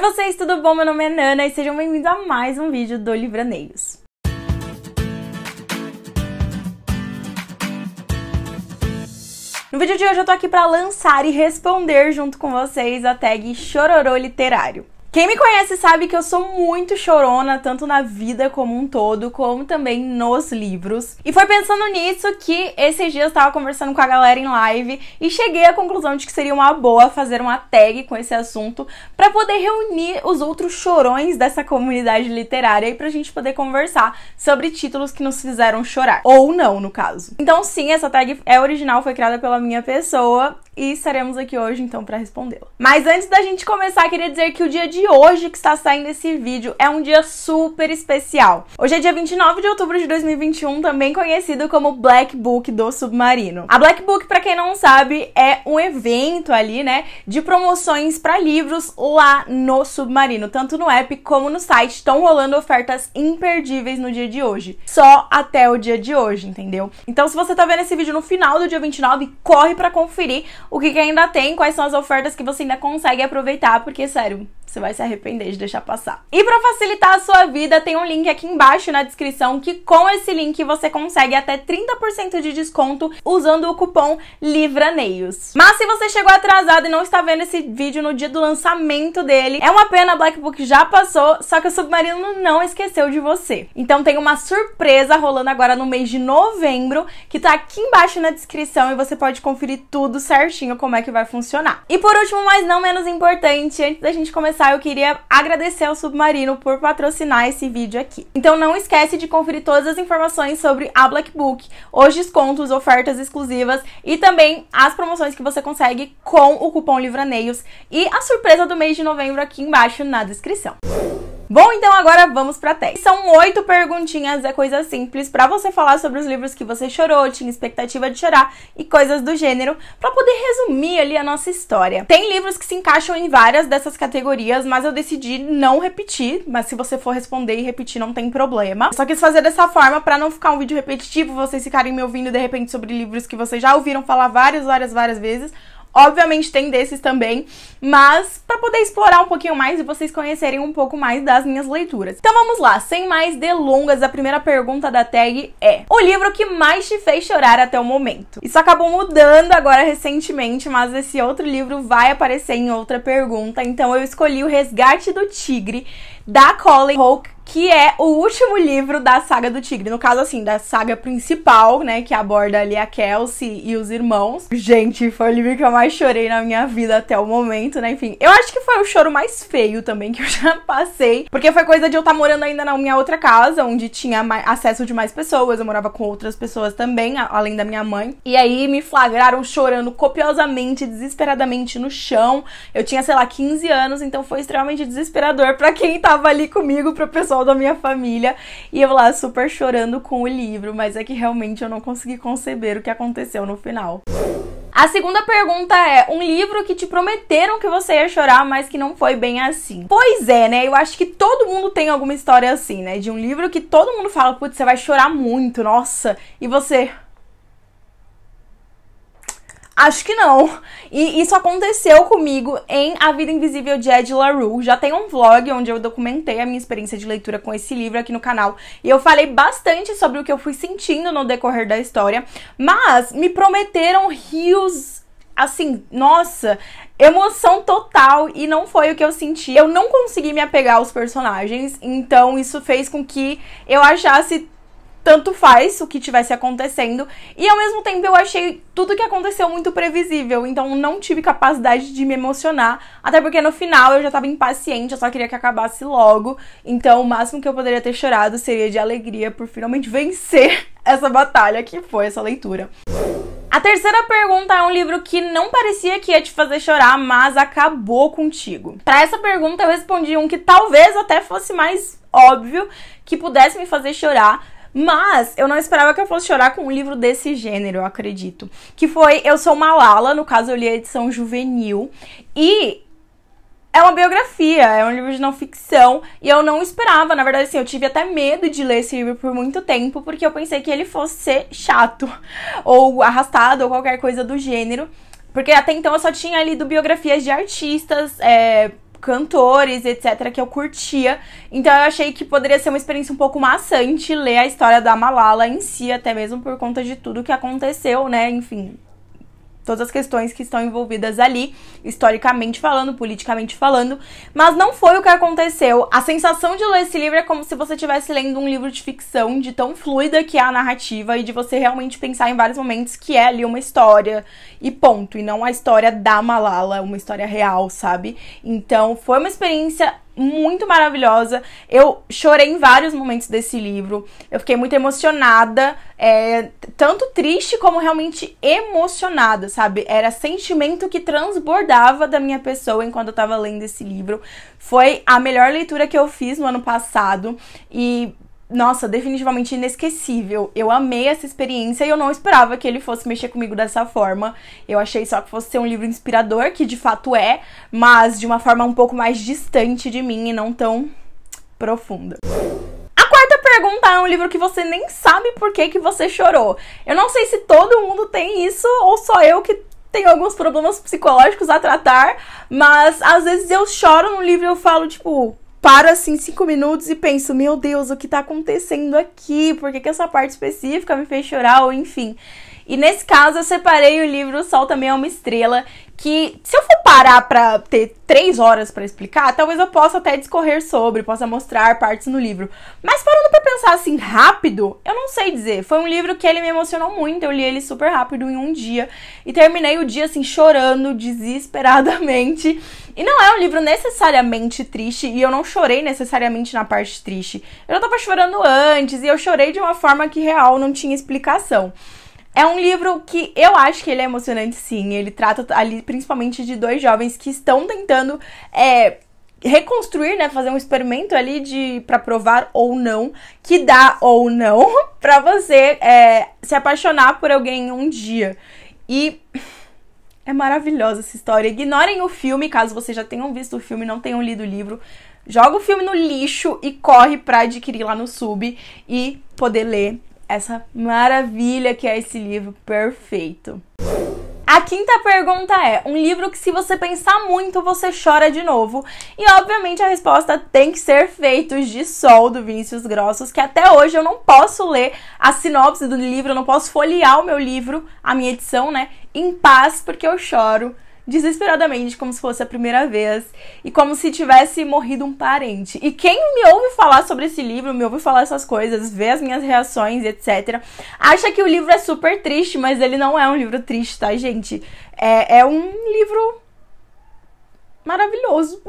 Oi vocês, tudo bom? Meu nome é Nana e sejam bem-vindos a mais um vídeo do Livraneiros. No vídeo de hoje eu tô aqui para lançar e responder junto com vocês a tag Chororô Literário. Quem me conhece sabe que eu sou muito chorona, tanto na vida como um todo, como também nos livros. E foi pensando nisso que esses dias eu estava conversando com a galera em live e cheguei à conclusão de que seria uma boa fazer uma tag com esse assunto para poder reunir os outros chorões dessa comunidade literária e pra gente poder conversar sobre títulos que nos fizeram chorar. Ou não, no caso. Então, sim, essa tag é original, foi criada pela minha pessoa e estaremos aqui hoje então para respondê-la. Mas antes da gente começar, queria dizer que o dia de hoje que está saindo esse vídeo é um dia super especial. Hoje é dia 29 de outubro de 2021, também conhecido como Black Book do Submarino. A Black Book, para quem não sabe, é um evento ali, né, de promoções para livros lá no Submarino, tanto no app como no site. Estão rolando ofertas imperdíveis no dia de hoje, só até o dia de hoje, entendeu? Então, se você tá vendo esse vídeo no final do dia 29, corre para conferir o que, que ainda tem, quais são as ofertas que você ainda consegue aproveitar, porque sério, você vai se arrepender de deixar passar. E para facilitar a sua vida, tem um link aqui embaixo na descrição que com esse link você consegue até 30% de desconto usando o cupom LIVRANEIOS. Mas se você chegou atrasado e não está vendo esse vídeo no dia do lançamento dele, é uma pena, Black Book já passou, só que o Submarino não esqueceu de você. Então tem uma surpresa rolando agora no mês de novembro, que tá aqui embaixo na descrição e você pode conferir tudo certinho como é que vai funcionar. E por último, mas não menos importante, antes da gente começar começar, eu queria agradecer ao Submarino por patrocinar esse vídeo aqui. Então não esquece de conferir todas as informações sobre a Black Book, os descontos, ofertas exclusivas e também as promoções que você consegue com o cupom Livraneios e a surpresa do mês de novembro aqui embaixo na descrição. Bom, então agora vamos pra teste. São oito perguntinhas, é coisa simples, para você falar sobre os livros que você chorou, tinha expectativa de chorar e coisas do gênero, para poder resumir ali a nossa história. Tem livros que se encaixam em várias dessas categorias, mas eu decidi não repetir, mas se você for responder e repetir não tem problema. Só quis fazer dessa forma para não ficar um vídeo repetitivo, vocês ficarem me ouvindo de repente sobre livros que vocês já ouviram falar várias, várias, várias vezes, Obviamente tem desses também, mas para poder explorar um pouquinho mais e vocês conhecerem um pouco mais das minhas leituras. Então vamos lá, sem mais delongas, a primeira pergunta da tag é: O livro que mais te fez chorar até o momento? Isso acabou mudando agora recentemente, mas esse outro livro vai aparecer em outra pergunta, então eu escolhi O Resgate do Tigre da Colin Hawke que é o último livro da saga do Tigre. No caso, assim, da saga principal, né? Que aborda ali a Kelsey e os irmãos. Gente, foi o livro que eu mais chorei na minha vida até o momento, né? Enfim, eu acho que foi o choro mais feio também que eu já passei. Porque foi coisa de eu estar tá morando ainda na minha outra casa, onde tinha acesso de mais pessoas. Eu morava com outras pessoas também, além da minha mãe. E aí me flagraram chorando copiosamente, desesperadamente no chão. Eu tinha, sei lá, 15 anos, então foi extremamente desesperador para quem tava ali comigo, o pessoal pessoal da minha família. E eu lá super chorando com o livro, mas é que realmente eu não consegui conceber o que aconteceu no final. A segunda pergunta é: um livro que te prometeram que você ia chorar, mas que não foi bem assim. Pois é, né? Eu acho que todo mundo tem alguma história assim, né? De um livro que todo mundo fala, putz, você vai chorar muito, nossa, e você. Acho que não. E isso aconteceu comigo em A Vida Invisível de Ed LaRue. Já tem um vlog onde eu documentei a minha experiência de leitura com esse livro aqui no canal. E eu falei bastante sobre o que eu fui sentindo no decorrer da história. Mas me prometeram rios assim, nossa, emoção total e não foi o que eu senti. Eu não consegui me apegar aos personagens, então isso fez com que eu achasse tanto faz o que tivesse acontecendo. E ao mesmo tempo eu achei tudo que aconteceu muito previsível, então não tive capacidade de me emocionar, até porque no final eu já tava impaciente, eu só queria que acabasse logo. Então o máximo que eu poderia ter chorado seria de alegria por finalmente vencer essa batalha que foi essa leitura. A terceira pergunta é um livro que não parecia que ia te fazer chorar, mas acabou contigo. Para essa pergunta eu respondi um que talvez até fosse mais óbvio que pudesse me fazer chorar, mas eu não esperava que eu fosse chorar com um livro desse gênero, eu acredito. Que foi Eu Sou Malala, no caso eu li a edição juvenil. E é uma biografia, é um livro de não ficção, e eu não esperava, na verdade, assim, eu tive até medo de ler esse livro por muito tempo, porque eu pensei que ele fosse ser chato, ou arrastado, ou qualquer coisa do gênero, porque até então eu só tinha lido biografias de artistas, é, cantores, etc., que eu curtia. Então eu achei que poderia ser uma experiência um pouco maçante ler a história da Malala em si, até mesmo por conta de tudo que aconteceu, né? Enfim, todas as questões que estão envolvidas ali, historicamente falando, politicamente falando, mas não foi o que aconteceu. A sensação de ler esse livro é como se você estivesse lendo um livro de ficção, de tão fluida que é a narrativa e de você realmente pensar em vários momentos que é ali uma história e ponto, e não a história da Malala, uma história real, sabe? Então, foi uma experiência muito maravilhosa. Eu chorei em vários momentos desse livro. Eu fiquei muito emocionada, é, tanto triste como realmente emocionada, sabe? Era sentimento que transbordava da minha pessoa enquanto eu tava lendo esse livro. Foi a melhor leitura que eu fiz no ano passado e nossa, definitivamente inesquecível. Eu amei essa experiência e eu não esperava que ele fosse mexer comigo dessa forma. Eu achei só que fosse ser um livro inspirador, que de fato é, mas de uma forma um pouco mais distante de mim e não tão profunda. A quarta pergunta é um livro que você nem sabe por que, que você chorou. Eu não sei se todo mundo tem isso ou só eu que tem alguns problemas psicológicos a tratar, mas às vezes eu choro num livro e eu falo, tipo, paro assim cinco minutos e penso, meu Deus, o que tá acontecendo aqui? Por que, que essa parte específica me fez chorar? Ou enfim. E nesse caso eu separei o livro O Sol Também é uma Estrela, que se eu for parar para ter três horas para explicar, talvez eu possa até discorrer sobre, possa mostrar partes no livro. Mas parando para pensar assim rápido, eu não sei dizer. Foi um livro que ele me emocionou muito, eu li ele super rápido em um dia e terminei o dia assim chorando desesperadamente. E não é um livro necessariamente triste e eu não chorei necessariamente na parte triste. Eu já tava chorando antes e eu chorei de uma forma que real não tinha explicação. É um livro que eu acho que ele é emocionante, sim. Ele trata ali principalmente de dois jovens que estão tentando é, reconstruir, né, fazer um experimento ali de para provar ou não que dá ou não para você é, se apaixonar por alguém um dia. E é maravilhosa essa história. Ignorem o filme, caso vocês já tenham visto o filme, não tenham lido o livro. Joga o filme no lixo e corre para adquirir lá no sub e poder ler essa maravilha que é esse livro perfeito. A quinta pergunta é: um livro que, se você pensar muito, você chora de novo? E obviamente a resposta tem que ser Feitos de Sol, do Vinícius Grossos, que até hoje eu não posso ler a sinopse do livro, eu não posso folhear o meu livro, a minha edição, né, em paz, porque eu choro desesperadamente, como se fosse a primeira vez, e como se tivesse morrido um parente. E quem me ouve falar sobre esse livro, me ouve falar essas coisas, vê as minhas reações, etc., acha que o livro é super triste, mas ele não é um livro triste, tá, gente? É, é um livro maravilhoso.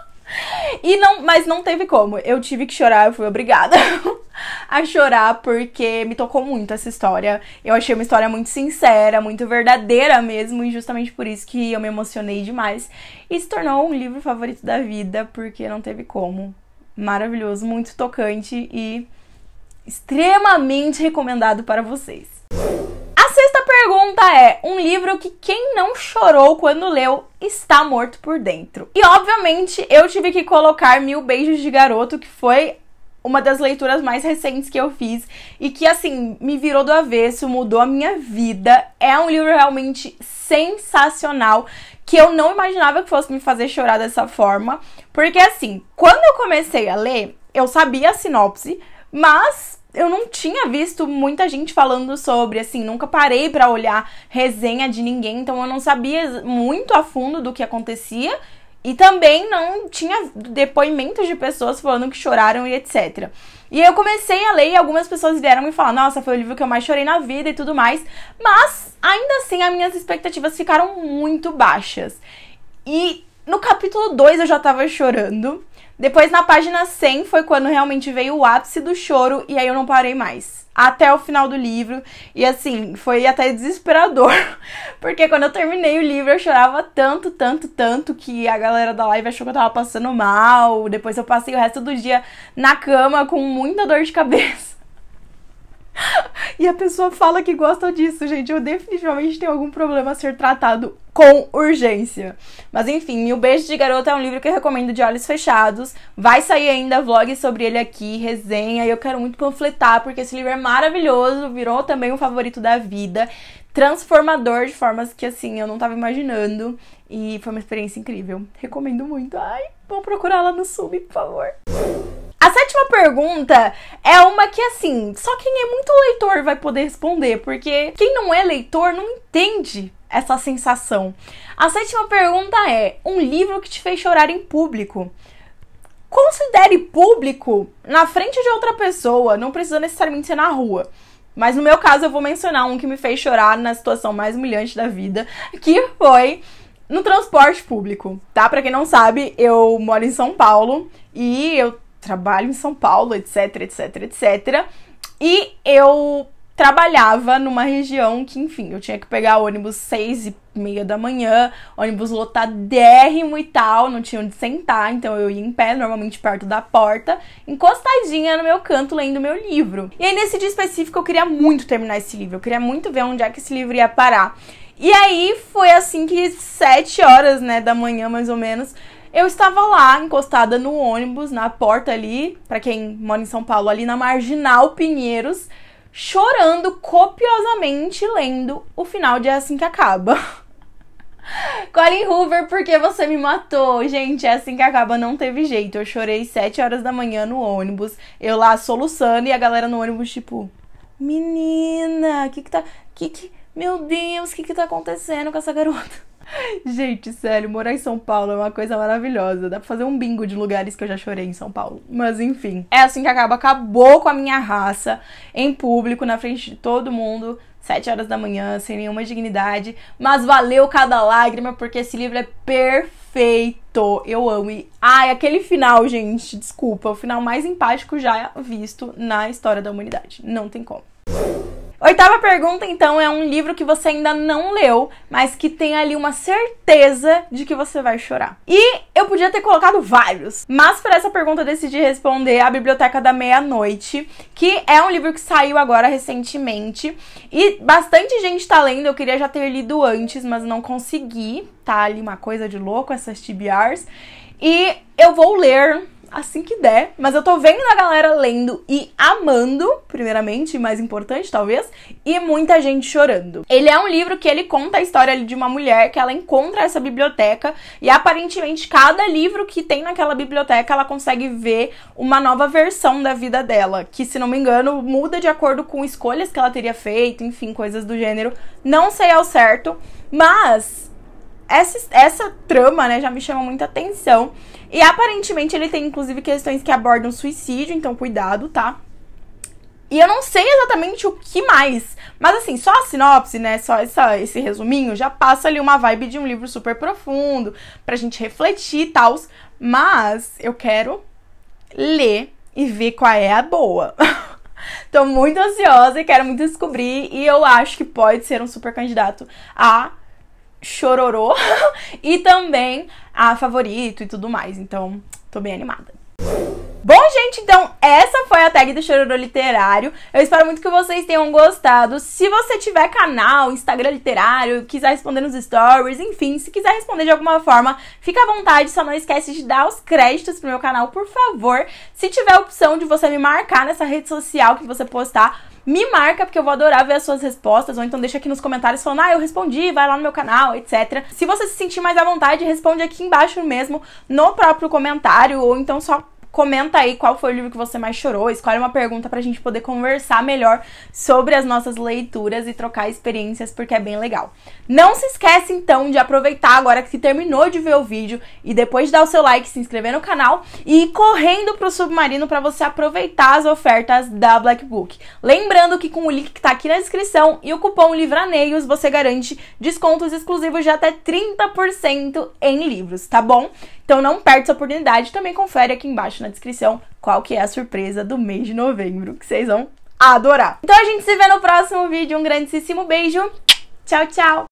e não, mas não teve como. Eu tive que chorar, eu fui obrigada. a chorar porque me tocou muito essa história. Eu achei uma história muito sincera, muito verdadeira mesmo, e justamente por isso que eu me emocionei demais. E se tornou um livro favorito da vida, porque não teve como. Maravilhoso, muito tocante e extremamente recomendado para vocês. A sexta pergunta é: um livro que quem não chorou quando leu está morto por dentro. E obviamente eu tive que colocar Mil Beijos de Garoto, que foi uma das leituras mais recentes que eu fiz e que, assim, me virou do avesso, mudou a minha vida. É um livro realmente sensacional que eu não imaginava que fosse me fazer chorar dessa forma, porque, assim, quando eu comecei a ler, eu sabia a sinopse, mas eu não tinha visto muita gente falando sobre, assim, nunca parei para olhar resenha de ninguém, então eu não sabia muito a fundo do que acontecia. E também não tinha depoimentos de pessoas falando que choraram e etc. E eu comecei a ler e algumas pessoas vieram me falar: nossa, foi o livro que eu mais chorei na vida e tudo mais. Mas, ainda assim, as minhas expectativas ficaram muito baixas. E no capítulo 2 eu já tava chorando. Depois, na página 100, foi quando realmente veio o ápice do choro e aí eu não parei mais até o final do livro. E assim, foi até desesperador, porque quando eu terminei o livro eu chorava tanto, tanto, tanto que a galera da live achou que eu tava passando mal. Depois eu passei o resto do dia na cama com muita dor de cabeça. E a pessoa fala que gosta disso, gente. Eu definitivamente tenho algum problema a ser tratado com urgência. Mas enfim, O Beijo de Garota é um livro que eu recomendo de olhos fechados. Vai sair ainda vlog sobre ele aqui, resenha. E eu quero muito panfletar, porque esse livro é maravilhoso. Virou também um favorito da vida. Transformador de formas que, assim, eu não tava imaginando. E foi uma experiência incrível. Recomendo muito. Ai, vão procurar lá no sub, por favor. A sétima pergunta é uma que, assim, só quem é muito leitor vai poder responder, porque quem não é leitor não entende essa sensação. A sétima pergunta é: um livro que te fez chorar em público? Considere público na frente de outra pessoa, não precisa necessariamente ser na rua. Mas no meu caso, eu vou mencionar um que me fez chorar na situação mais humilhante da vida, que foi no transporte público, tá? Para quem não sabe, eu moro em São Paulo e eu trabalho em São Paulo, etc, etc, etc. E eu trabalhava numa região que, enfim, eu tinha que pegar ônibus seis e meia da manhã, ônibus lotadérrimo e tal, não tinha onde sentar, então eu ia em pé, normalmente perto da porta, encostadinha no meu canto lendo meu livro. E aí nesse dia específico eu queria muito terminar esse livro, eu queria muito ver onde é que esse livro ia parar. E aí foi assim que sete horas, né, da manhã mais ou menos, eu estava lá, encostada no ônibus, na porta ali, para quem mora em São Paulo, ali na Marginal Pinheiros, chorando copiosamente lendo o final de é Assim Que Acaba. Colin Hoover, por que você me matou? Gente, é assim que acaba, não teve jeito. Eu chorei 7 horas da manhã no ônibus, eu lá soluçando e a galera no ônibus, tipo, menina, o que que tá. Que que. Meu Deus, o que que tá acontecendo com essa garota? Gente, sério, morar em São Paulo é uma coisa maravilhosa. Dá pra fazer um bingo de lugares que eu já chorei em São Paulo. Mas enfim. É assim que acaba. Acabou com a minha raça em público, na frente de todo mundo. sete horas da manhã, sem nenhuma dignidade. Mas valeu cada lágrima, porque esse livro é perfeito. Eu amo. E, ai, aquele final, gente, desculpa. O final mais empático já visto na história da humanidade. Não tem como. Oitava pergunta, então, é um livro que você ainda não leu, mas que tem ali uma certeza de que você vai chorar. E eu podia ter colocado vários, mas para essa pergunta eu decidi responder A Biblioteca da Meia-Noite, que é um livro que saiu agora recentemente e bastante gente tá lendo. Eu queria já ter lido antes, mas não consegui. Tá ali uma coisa de louco essas TBRs. E eu vou ler assim que der. Mas eu tô vendo a galera lendo e amando, primeiramente, mais importante talvez, e muita gente chorando. Ele é um livro que ele conta a história de uma mulher que ela encontra essa biblioteca e aparentemente cada livro que tem naquela biblioteca ela consegue ver uma nova versão da vida dela, que se não me engano muda de acordo com escolhas que ela teria feito, enfim, coisas do gênero. Não sei ao certo, mas essa, essa trama, né, já me chama muita atenção. E aparentemente ele tem, inclusive, questões que abordam suicídio, então cuidado, tá? E eu não sei exatamente o que mais. Mas assim, só a sinopse, né? Só essa, esse resuminho já passa ali uma vibe de um livro super profundo, pra gente refletir e tal. Mas eu quero ler e ver qual é a boa. Tô muito ansiosa e quero muito descobrir. E eu acho que pode ser um super candidato a Chororô e também a Favorito e tudo mais. Então, tô bem animada. Bom, gente, então essa foi a tag do Chororô Literário. Eu espero muito que vocês tenham gostado. Se você tiver canal, Instagram literário, quiser responder nos stories, enfim, se quiser responder de alguma forma, fica à vontade, só não esquece de dar os créditos pro meu canal, por favor. Se tiver a opção de você me marcar nessa rede social que você postar, me marca, porque eu vou adorar ver as suas respostas, ou então deixa aqui nos comentários falando, ah, eu respondi, vai lá no meu canal, etc. Se você se sentir mais à vontade, responde aqui embaixo mesmo, no próprio comentário, ou então só Comenta aí qual foi o livro que você mais chorou, escolhe uma pergunta pra gente poder conversar melhor sobre as nossas leituras e trocar experiências, porque é bem legal. Não se esquece então de aproveitar agora que terminou de ver o vídeo e depois de dar o seu like, se inscrever no canal e ir correndo pro Submarino para você aproveitar as ofertas da Black Book. Lembrando que com o link que tá aqui na descrição e o cupom Livraneios, você garante descontos exclusivos de até 30% em livros, tá bom? Então não perde essa oportunidade. Também confere aqui embaixo na descrição qual que é a surpresa do mês de novembro, que vocês vão adorar. Então a gente se vê no próximo vídeo. Um grandíssimo beijo. Tchau, tchau!